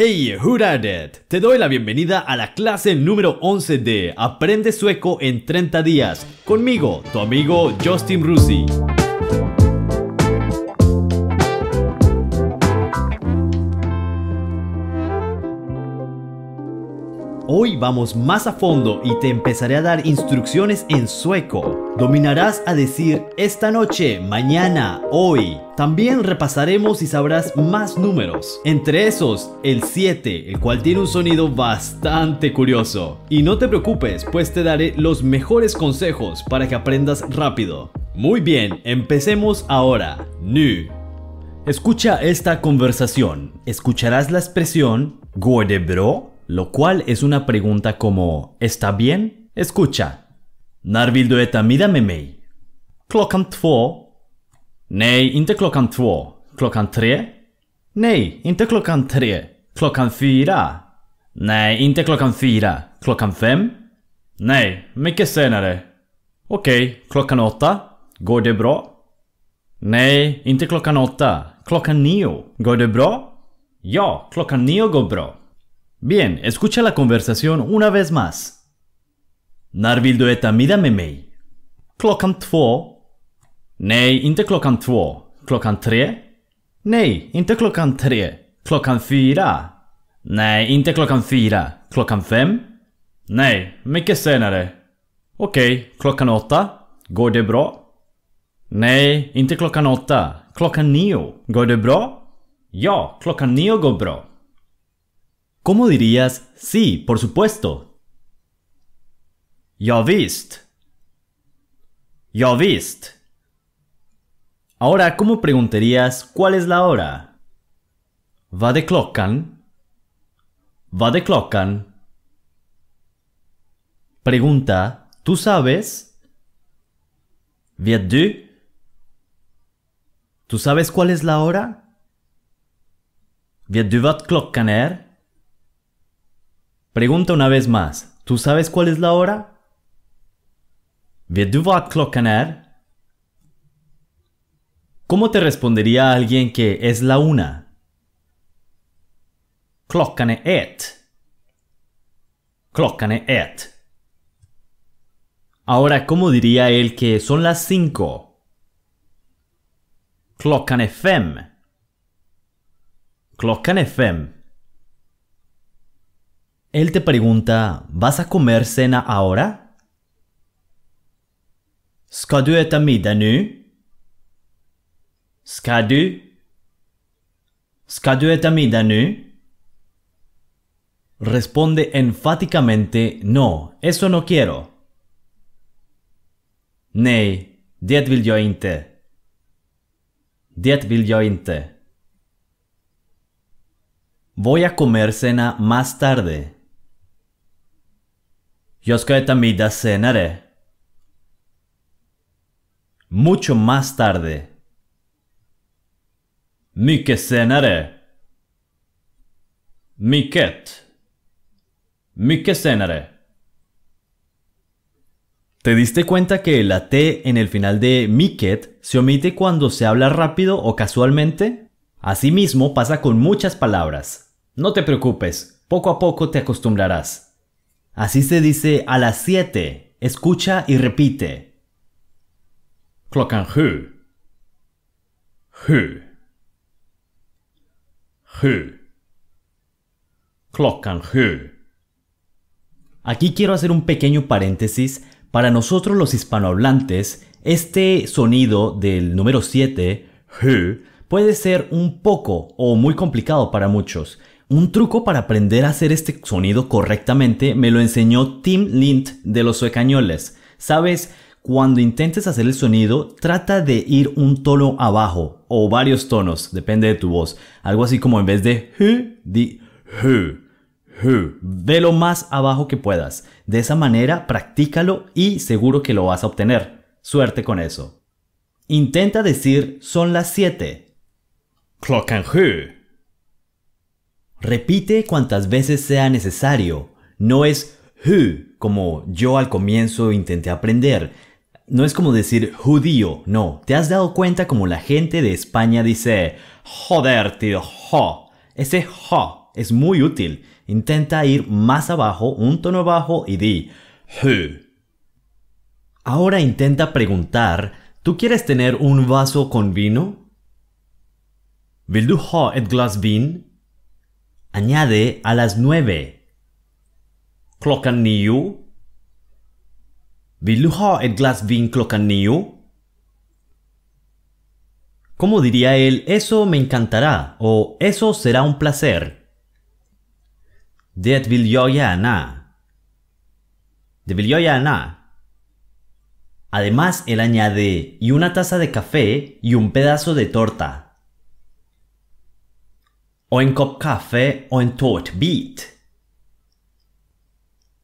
Hey, who did Te doy la bienvenida a la clase número 11 de Aprende sueco en 30 días. Conmigo, tu amigo Justin Rusi. vamos más a fondo y te empezaré a dar instrucciones en sueco. Dominarás a decir esta noche, mañana, hoy. También repasaremos y sabrás más números. Entre esos, el 7, el cual tiene un sonido bastante curioso. Y no te preocupes, pues te daré los mejores consejos para que aprendas rápido. Muy bien, empecemos ahora. Nu. Escucha esta conversación. Escucharás la expresión ¿Godebro? Lo cual es una pregunta como, ¿está bien? Escucha. ¿Cuándo quieres ir a la 4, conmigo? ¿A las 2? No, no a las 2. ¿A 3? No, no a las 3. ¿A 4? No, no a las 4. ¿A las 5? No, mucho más tarde. Ok, ¿a las 8? ¿Ve bien? No, no a las 8. A las 9. ¿Ve bien? Sí, a las 9 va bien. Bien, escucha la conversación una vez más. När vill du äta middag med mig? Klockan två. Nej, inte klockan två. Klockan tre? Nej, inte klockan tre. Klockan fyra. Nej, inte klockan fyra. Klockan fem? Nej, mycket senare. Okej, okay, klockan åtta? Går det bra? Nej, inte klockan åtta. Klockan nio. Går det bra? Ja, klockan nio går bra. ¿Cómo dirías sí, por supuesto? yo viste, yo visto. Ahora, ¿cómo preguntarías cuál es la hora? Va de klockan? Va de klockan? Pregunta, ¿tú sabes? Vet du? ¿Tú sabes cuál es la hora? Vet du vad klockan är? Pregunta una vez más, ¿tú sabes cuál es la hora? Vet du ¿Cómo te respondería alguien que es la una? Klokane et. et. Ahora, ¿cómo diría él que son las cinco? Klokane fem. Clock fem. Él te pregunta, ¿vas a comer cena ahora? Ska du nu? ¿Skadu? du? nu? Responde enfáticamente, no, eso no quiero. Ney, det vil jo inte. Det Voy a comer cena más tarde. Yo ska cenaré Mucho más tarde. que mi que mi que cenaré ¿Te diste cuenta que la T en el final de miket se omite cuando se habla rápido o casualmente? Asimismo pasa con muchas palabras. No te preocupes, poco a poco te acostumbrarás. Así se dice a las 7. Escucha y repite. Aquí quiero hacer un pequeño paréntesis. Para nosotros los hispanohablantes, este sonido del número 7, puede ser un poco o muy complicado para muchos. Un truco para aprender a hacer este sonido correctamente me lo enseñó Tim Lind de los suecañoles. Sabes, cuando intentes hacer el sonido, trata de ir un tono abajo o varios tonos, depende de tu voz. Algo así como en vez de hu, di hu, hu. Ve lo más abajo que puedas. De esa manera, practícalo y seguro que lo vas a obtener. Suerte con eso. Intenta decir son las 7. Klockan Repite cuantas veces sea necesario. No es HU, como yo al comienzo intenté aprender. No es como decir judío, no. ¿Te has dado cuenta como la gente de España dice joder, tío, jo? Ese jo es muy útil. Intenta ir más abajo, un tono abajo y di HU. Ahora intenta preguntar, ¿tú quieres tener un vaso con vino? Vil du ha et glas vin? añade a las nueve. Klokken niu. Vill du vin klockan ¿Cómo diría él eso me encantará o eso será un placer? de vill jag gärna. Además, él añade y una taza de café y un pedazo de torta o en cop café o en beat.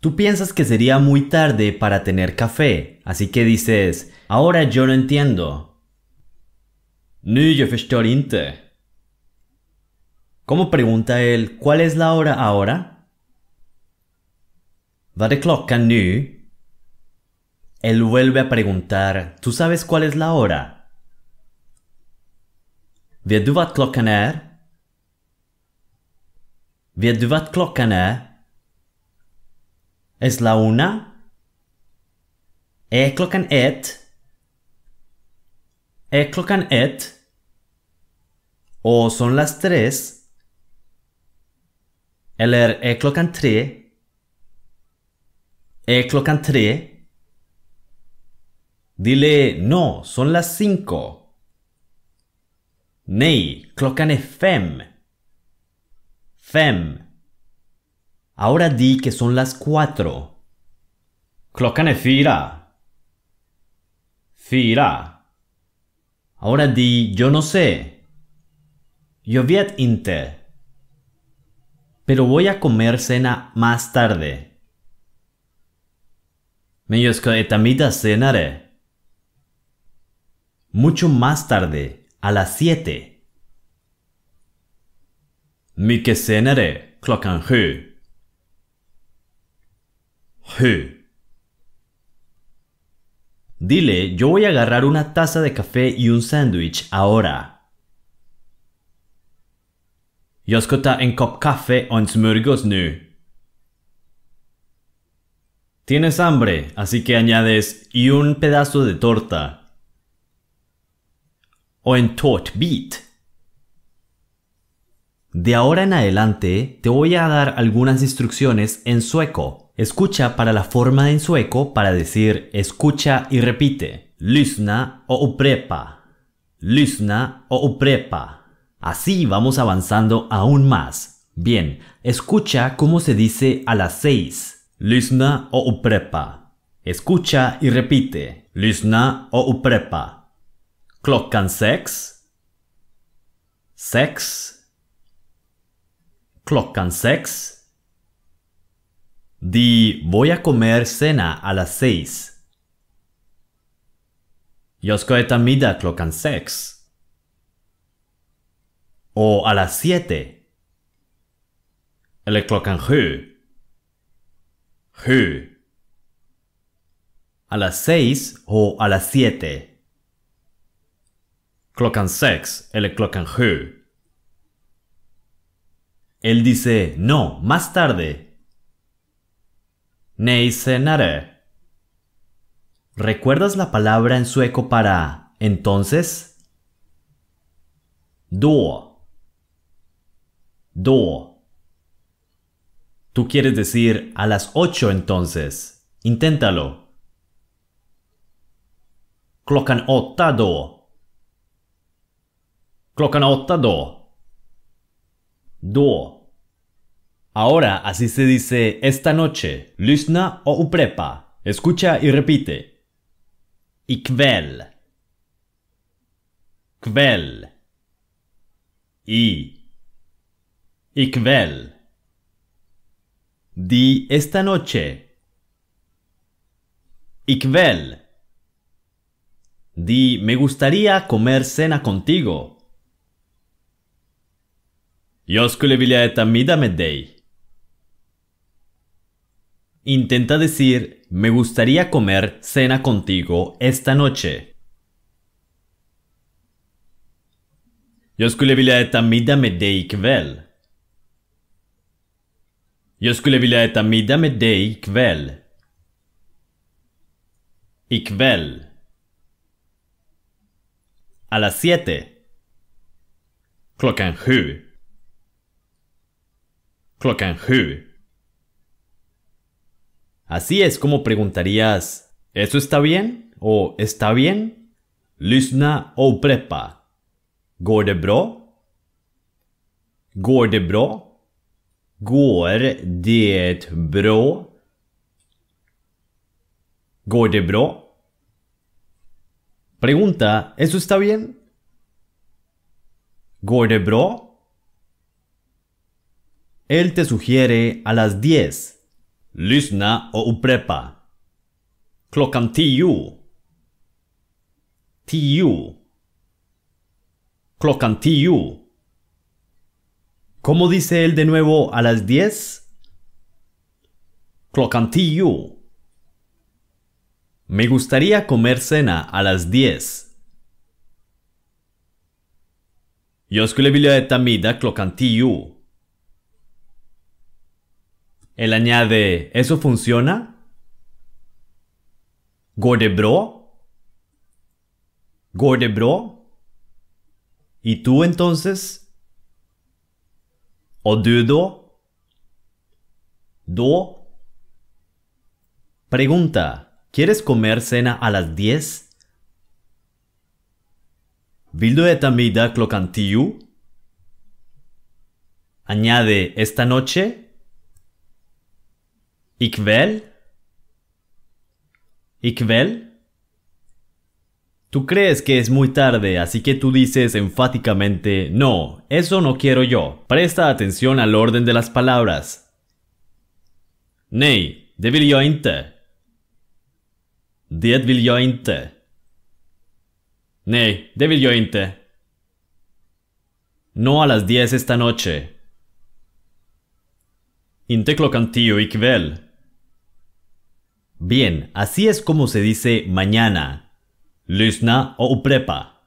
Tú piensas que sería muy tarde para tener café, así que dices, ahora yo no entiendo. ¿Cómo pregunta él cuál es la hora ahora? de clock klockan nu? Él vuelve a preguntar, ¿tú sabes cuál es la hora? Vet du vad klockan Vet du vad klockan är? Es la una? Är klockan ett? Är klockan ett? Och son las tres? Eller är klockan tre? Är klockan tre? Dile no, son las cinco. Nej, klockan är fem. Fem. Ahora di que son las cuatro. clocan Fira fira. Ahora di yo no sé. Yo viet inte. Pero voy a comer cena más tarde. Me yo etamita cenare. Mucho más tarde, a las siete. Mycket senare, klockan sju. Dile, yo voy a agarrar una taza de café y un sándwich ahora. Yo ska en kopp café o en smörgås nu. Tienes hambre, así que añades y un pedazo de torta. O en beat. De ahora en adelante te voy a dar algunas instrucciones en sueco. Escucha para la forma en sueco para decir escucha y repite. Lysna o uprepa. Lysna o uprepa. Así vamos avanzando aún más. Bien, escucha cómo se dice a las 6. Lysna o uprepa. Escucha y repite. Lysna o uprepa. Klockan sex. Sex klockan sex. Di voy a comer cena a las seis. Jag ska äta middag sex. O a las siete. Eller klockan sju. Sju. A las seis o a las siete. Klockan sex eller klockan sju. Él dice, no, más tarde. Neisenare. ¿Recuerdas la palabra en sueco para entonces? Do. Do. Tú quieres decir a las ocho entonces. Inténtalo. Klockan åtta do. Klockan åtta do. Ahora así se dice esta noche, lysna o uprepa. Escucha y repite. Ikvel. KVEL I. VEL Di esta noche. Ikvel. Di me gustaría comer cena contigo. Yo skulle Intenta decir, me gustaría comer cena contigo esta noche. Yo skulle vilja äta middag med dig ikväll. Jag skulle vilja äta middag med dig ikväll. Ikväll. A las siete. Klockan sju. Klockan sju. Así es como preguntarías, ¿eso está bien? ¿O está bien? Lusna o prepa. Går det bra? Går det bra? Går det Pregunta, ¿eso está bien? Går det Él te sugiere a las 10 Lusna o uprepa Klockan Tiu. Tio. ¿Cómo dice él de nuevo a las diez? Klockan Me gustaría comer cena a las diez. Yo skulle vilja äta él añade, ¿eso funciona? godebro. godebro. ¿Y tú entonces? ¿O do? Pregunta, ¿quieres comer cena a las 10? ¿Vildo de tamida Añade, ¿esta noche? ¿Ikvel? ¿Ikvel? Tú crees que es muy tarde, así que tú dices enfáticamente, no, eso no quiero yo. Presta atención al orden de las palabras. Ney, det vill inte. Det vill inte. inte. No a las 10 esta noche. Inte klockan Bien, así es como se dice mañana. lisna o uprepa.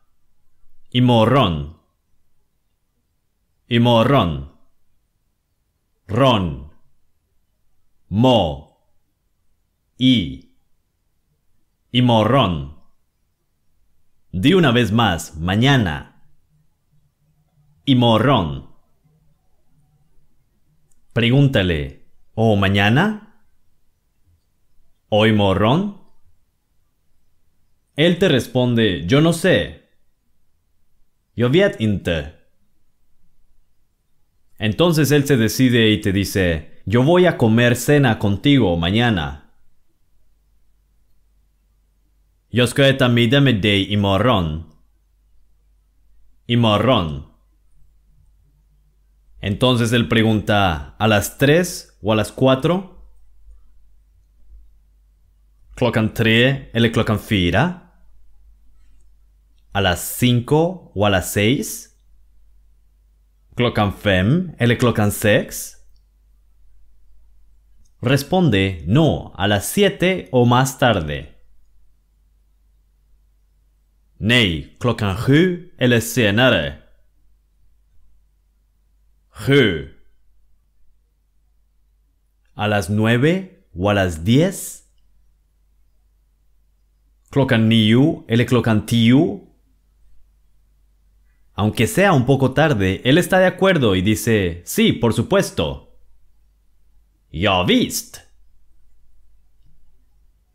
Y Y morrón. Ron. Mo. Y morrón. Di una vez más, mañana. Y morrón. Pregúntale, ¿o mañana? ¿Hoy morrón? Él te responde, yo no sé. Yo viatinte. Entonces él se decide y te dice, yo voy a comer cena contigo mañana. Yo estoy me y y morrón. Y Entonces él pregunta, ¿a las 3 o a las 4? ¿A las 3 o a las 4? ¿A las 5 o a las 6? ¿A las 5 o a las 6? Responde no a las 7 o más tarde. No, a las 7 o a las 10. ¿A las 9 o a las 10? ¿Clocan niu? él Aunque sea un poco tarde, él está de acuerdo y dice, sí, por supuesto. Yo visto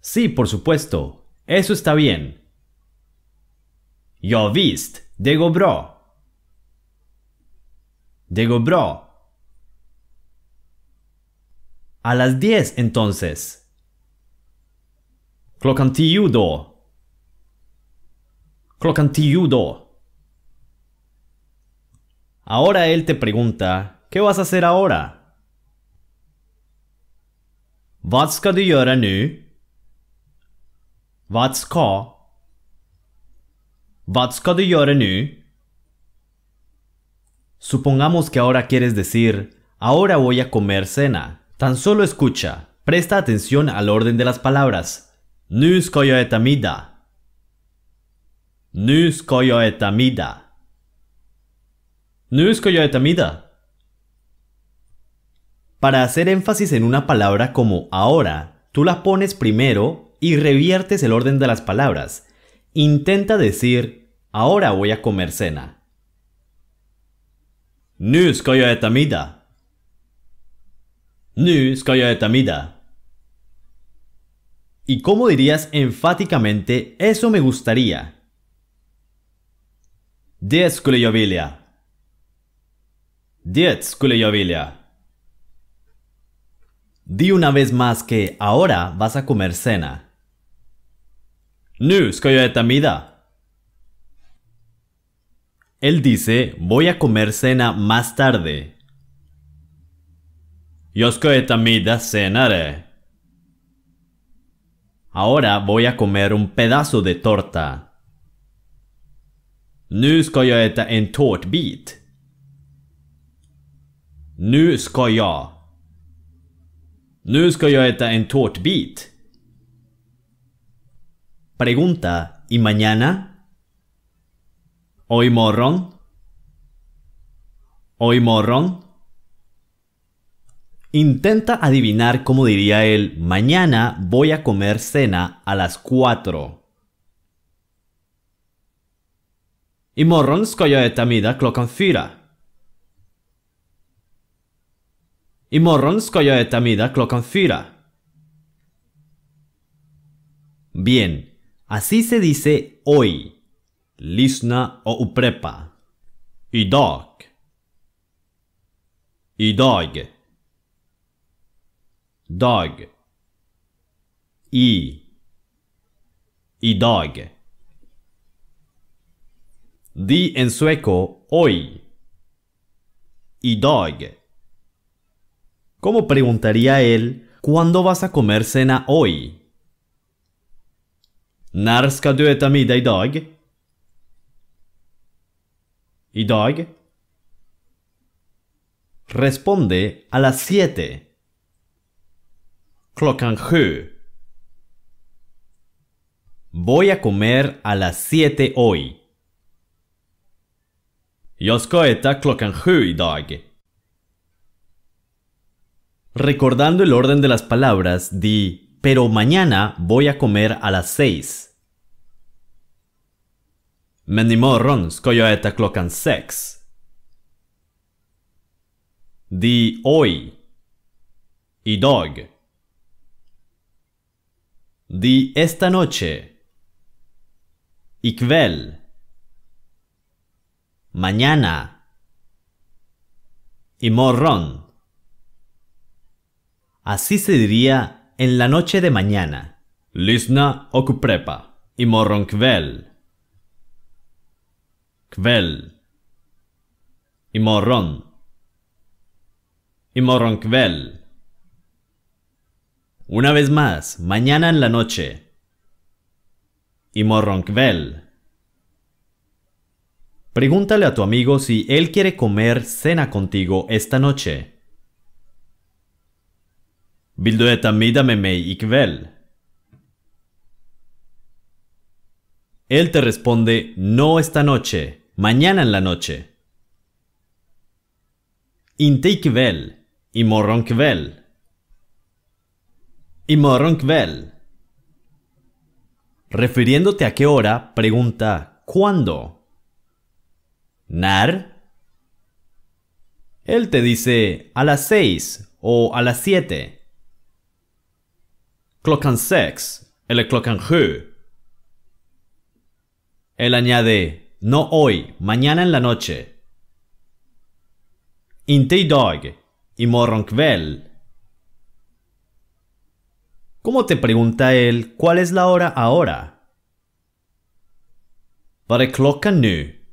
Sí, por supuesto. Eso está bien. Yo visto. De gobro. De gobro. A las 10 entonces. Klockan tio då. Klockan Ahora él te pregunta, ¿qué vas a hacer ahora? Vad ska du göra nu? Vad ska? Supongamos que ahora quieres decir, ahora voy a comer cena. Tan solo escucha, presta atención al orden de las palabras. Nu ska jag äta middag. Nu Para hacer énfasis en una palabra como ahora, tú la pones primero y reviertes el orden de las palabras. Intenta decir, ahora voy a comer cena. Nu ska jag äta middag. Nu ¿Y cómo dirías enfáticamente eso me gustaría? Det skulle jag vilja. Det skulle jag vilja. Di una vez más que ahora vas a comer cena. Nu ska jag äta middag. Él dice, voy a comer cena más tarde. yo ska äta middag senare. Ahora voy a comer un pedazo de torta. Nu ska jag äta en tårtbit. Nu ska jag. Nu ska jag äta en tårtbit. Pregunta, ¿y mañana? Hoy morrón. Hoy morrón. Intenta adivinar cómo diría él, mañana voy a comer cena a las 4. Y morrons jag etamida tamida fira. Y morrón ska de tamida Bien, así se dice hoy. o prepa. Y dog. Y dog dog i dog. Di en sueco hoy dog. ¿Cómo preguntaría él cuándo vas a comer cena hoy? Narska ska du dog. middag dog Responde a las siete. Klockan Voy a comer a las 7 hoy. Jag ska äta klockan dog. Recordando el orden de las palabras, di, pero mañana voy a comer a las 6. Men imorgon ska jag äta klockan Di hoy. dog. Di esta noche. kvell, Mañana. y morrón. Así se diría en la noche de mañana. Lisna morrón kvel, kvel y morrón, y morrón kvel. Una vez más, mañana en la noche. Y Morronkvel. Pregúntale a tu amigo si él quiere comer cena contigo esta noche. Él te responde, no esta noche, mañana en la noche. Intikvel y Morronkvel. ...y kväll. Refiriéndote a qué hora, pregunta ¿cuándo? ¿Nar? Él te dice a las seis o a las siete. Klockan sex. eller klockan 7. Él añade no hoy, mañana en la noche. Inte dog. Y kväll. ¿Cómo te pregunta él cuál es la hora ahora? para är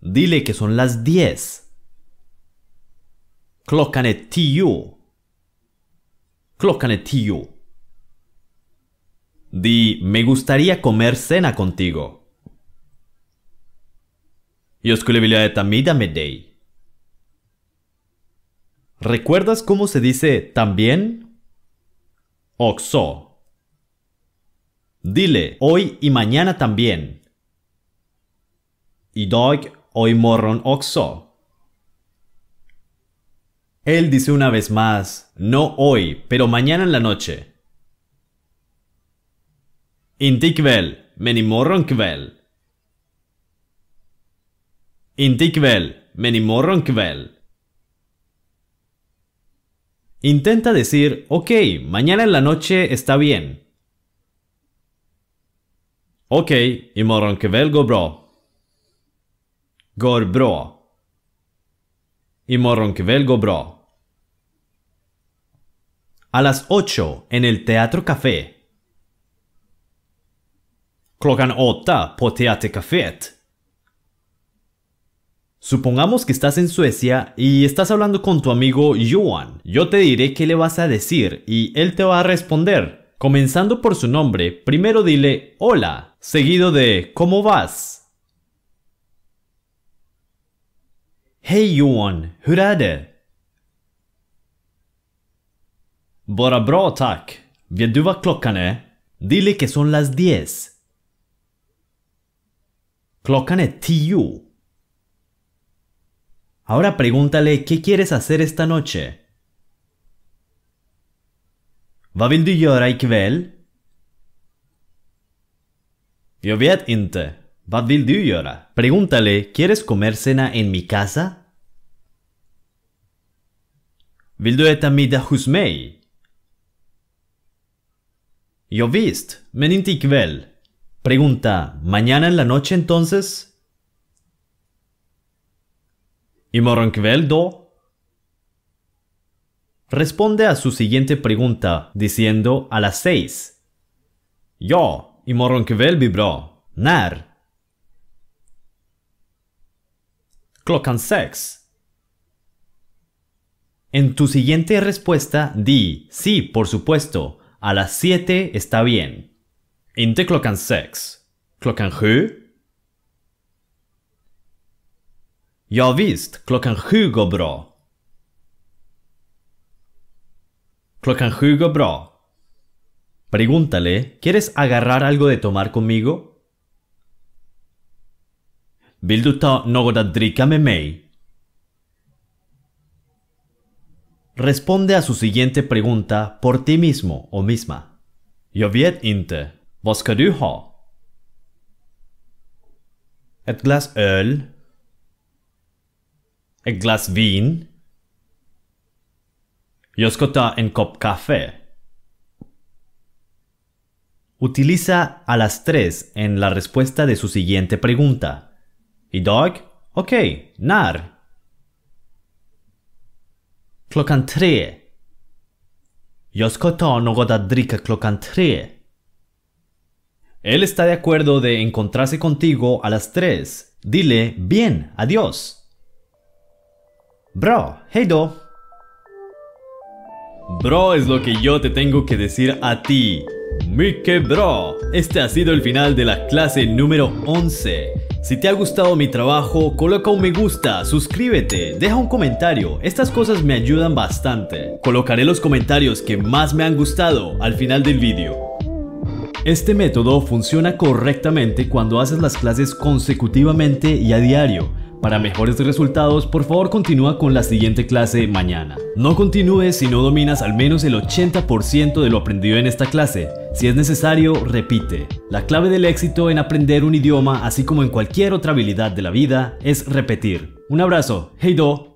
Dile que son las 10. Klockan är tio. Klockan Di me gustaría comer cena contigo. Yo skulle vilja äta ¿Recuerdas cómo se dice también Oxo. Dile hoy y mañana también. Y dog hoy morron oxo. Él dice una vez más, no hoy, pero mañana en la noche. Intikvel, meni morron Intikvel, kväll. meni Intenta decir, ok, mañana en la noche está bien. Ok, y kväll går bra. Går bra. que kväll går bro. A las 8 en el Teatro Café. Klockan 8 på café. Supongamos que estás en Suecia y estás hablando con tu amigo Johan. Yo te diré qué le vas a decir y él te va a responder. Comenzando por su nombre, primero dile hola, seguido de ¿cómo vas? Hey Johan, hur är det? Bara bra tack. Dile que son las 10. Klockan är 10. Ahora pregúntale qué quieres hacer esta noche. Vad vill du göra ikväll? Jag vet inte. Vad vill du Pregúntale, ¿quieres comer cena en mi casa? Vill du äta middag hos mig? Ja, visst, men inte ikväll. Pregunta, ¿mañana en la noche entonces? Imorgon kväll Responde a su siguiente pregunta diciendo a las 6. Yo imorgon kväll blir bra. När? Klockan 6. En tu siguiente respuesta di, sí, por supuesto, a las 7 está bien. Inte klockan 6. Klockan 7 Ja visst, klockan sju går bra. Klockan sju går bra. Pregúntale, ¿quieres agarrar algo de tomar conmigo? Vill du ta något att dricka med mig? Responde a su siguiente pregunta por ti mismo o misma. Jag vet inte. Vad ska du ha? Ett glas öl ¿Un glass vin. en cop café. Utiliza a las tres en la respuesta de su siguiente pregunta. ¿Y dog? Ok, nar. Klockan tre. Yo Él está de acuerdo de encontrarse contigo a las tres. Dile, bien, adiós. Bro, ¡Hey, do? Bro es lo que yo te tengo que decir a ti. que bro! Este ha sido el final de la clase número 11. Si te ha gustado mi trabajo, coloca un me gusta, suscríbete, deja un comentario. Estas cosas me ayudan bastante. Colocaré los comentarios que más me han gustado al final del vídeo. Este método funciona correctamente cuando haces las clases consecutivamente y a diario. Para mejores resultados, por favor continúa con la siguiente clase mañana. No continúes si no dominas al menos el 80% de lo aprendido en esta clase. Si es necesario, repite. La clave del éxito en aprender un idioma, así como en cualquier otra habilidad de la vida, es repetir. Un abrazo. Hey do.